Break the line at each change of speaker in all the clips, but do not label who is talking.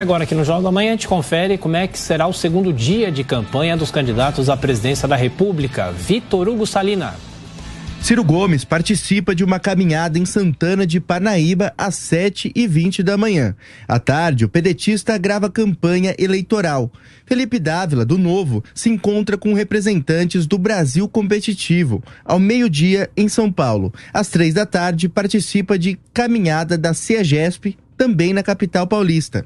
Agora aqui no Jogo Amanhã a gente confere como é que será o segundo dia de campanha dos candidatos à presidência da República. Vitor Hugo Salina.
Ciro Gomes participa de uma caminhada em Santana de Parnaíba às 7h20 da manhã. À tarde, o pedetista grava campanha eleitoral. Felipe Dávila, do Novo, se encontra com representantes do Brasil Competitivo, ao meio-dia em São Paulo. Às três da tarde, participa de caminhada da CEGESP, também na capital paulista.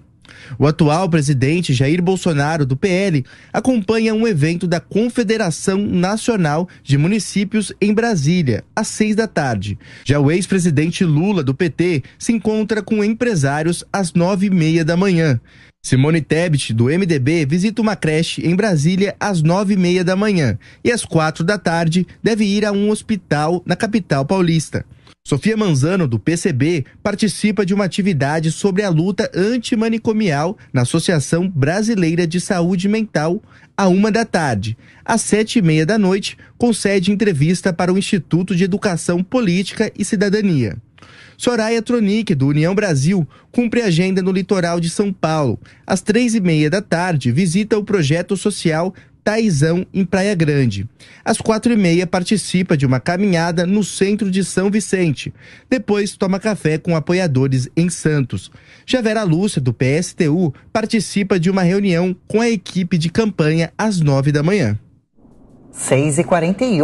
O atual presidente Jair Bolsonaro, do PL, acompanha um evento da Confederação Nacional de Municípios em Brasília, às seis da tarde. Já o ex-presidente Lula, do PT, se encontra com empresários às nove e meia da manhã. Simone Tebet, do MDB, visita uma creche em Brasília às nove e meia da manhã e às quatro da tarde deve ir a um hospital na capital paulista. Sofia Manzano, do PCB, participa de uma atividade sobre a luta antimanicomial na Associação Brasileira de Saúde Mental, a uma da tarde. Às sete e meia da noite, concede entrevista para o Instituto de Educação Política e Cidadania. Soraya Tronic, do União Brasil, cumpre agenda no litoral de São Paulo. Às três e meia da tarde, visita o projeto social Taizão, em Praia Grande. Às quatro e meia, participa de uma caminhada no centro de São Vicente. Depois, toma café com apoiadores em Santos. Javera Lúcia, do PSTU, participa de uma reunião com a equipe de campanha às nove da manhã. 6 e 41